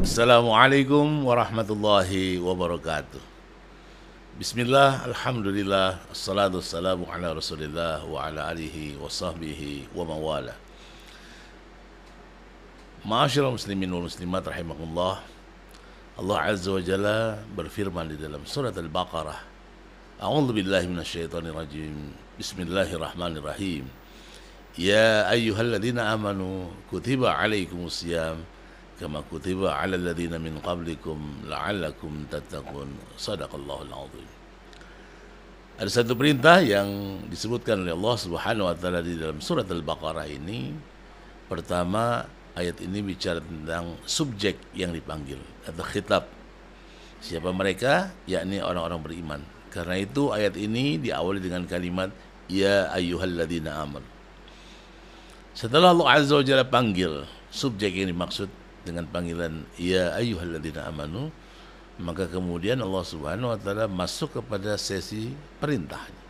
السلام عليكم ورحمة الله وبركاته بسم الله الحمد لله الصلاة والسلام على رسول الله وعلى آله وصحبه ومواله معاشر المسلمين والمسلمات رحمكم الله الله عز وجل برفرمان لدلم سورة البقرة أعوذ بالله من الشيطان الرجيم بسم الله الرحمن الرحيم يا أيها الذين آمنوا كتب عليكم الصيام كتب على الذين من min qablikum تتقون صدق الله azim. Ada satu perintah yang disebutkan oleh Allah Subhanahu wa taala di dalam surat Al-Baqarah ini. Pertama, ayat ini bicara tentang subjek yang dipanggil atau khitab. Siapa mereka? Yakni orang-orang beriman. Karena itu ayat ini diawali dengan kalimat ya ayyuhalladzina amanu. Setelah Allah Azza wa Jalla panggil subjek yang dimaksud dengan panggilan ya ayyuhalladzina amanu maka kemudian Allah Subhanahu wa taala masuk kepada sesi perintahnya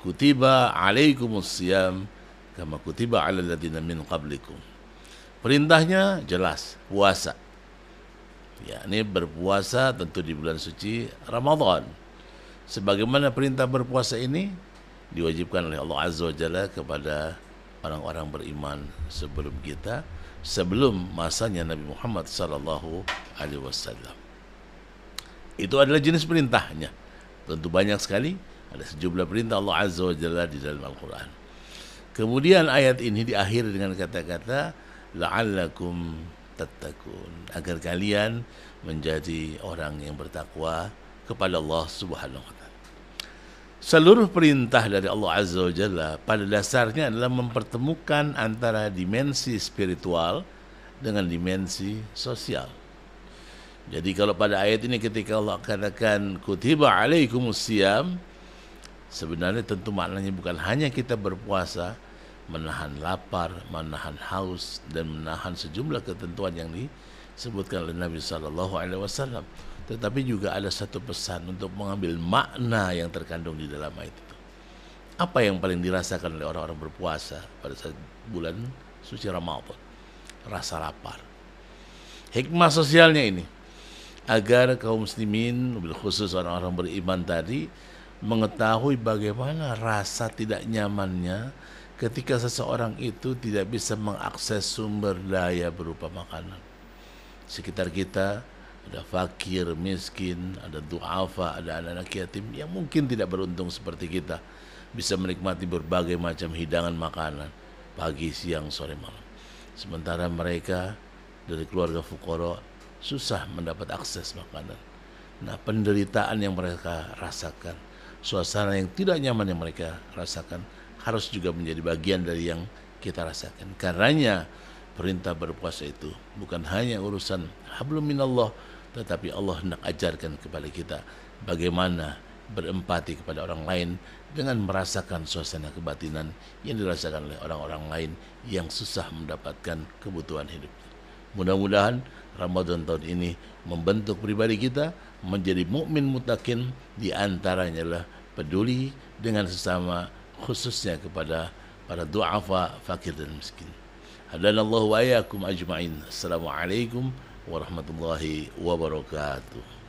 kutiba alaikumus siyam kama kutiba alal ladzina min qablikum perintahnya jelas puasa ya ini berpuasa tentu di bulan suci Ramadan sebagaimana perintah berpuasa ini diwajibkan oleh Allah Azza wa Jalla kepada orang-orang beriman sebelum kita sebelum masanya Nabi Muhammad sallallahu alaihi wasallam. Itu adalah jenis perintahnya. Tentu banyak sekali ada sejumlah perintah Allah Azza wa Jalla di dalam Al-Qur'an. Kemudian ayat ini diakhiri dengan kata-kata la'allakum tattaqun agar kalian menjadi orang yang bertakwa kepada Allah Subhanahu wa taala. Seluruh perintah dari Allah Azza wa Jalla pada dasarnya adalah mempertemukan antara dimensi spiritual dengan dimensi sosial. Jadi kalau pada ayat ini ketika Allah katakan kutiba alaikumus siyam sebenarnya tentu maknanya bukan hanya kita berpuasa menahan lapar, menahan haus dan menahan sejumlah ketentuan yang disebutkan oleh Nabi sallallahu alaihi wasallam tetapi juga ada satu pesan untuk mengambil makna yang terkandung di dalam ayat itu. Apa yang paling dirasakan oleh orang-orang berpuasa pada saat bulan suci Ramadan? Rasa lapar. Hikmah sosialnya ini agar kaum muslimin, khusus orang-orang beriman tadi mengetahui bagaimana rasa tidak nyamannya ketika seseorang itu tidak bisa mengakses sumber daya berupa makanan. Sekitar kita ada fakir, miskin, ada duafa, ada anak-anak yatim yang mungkin tidak beruntung seperti kita bisa menikmati berbagai macam hidangan makanan pagi, siang, sore, malam. Sementara mereka dari keluarga Fukoro susah mendapat akses makanan. Nah penderitaan yang mereka rasakan, suasana yang tidak nyaman yang mereka rasakan harus juga menjadi bagian dari yang kita rasakan. Karenanya perintah berpuasa itu bukan hanya urusan hablum minallah tetapi Allah hendak ajarkan kepada kita bagaimana berempati kepada orang lain dengan merasakan suasana kebatinan yang dirasakan oleh orang-orang lain yang susah mendapatkan kebutuhan hidup. Mudah-mudahan Ramadan tahun ini membentuk pribadi kita menjadi mukmin mutakin di antaranya adalah peduli dengan sesama khususnya kepada para duafa, fakir dan miskin. هدانا الله وإياكم أجمعين السلام عليكم ورحمة الله وبركاته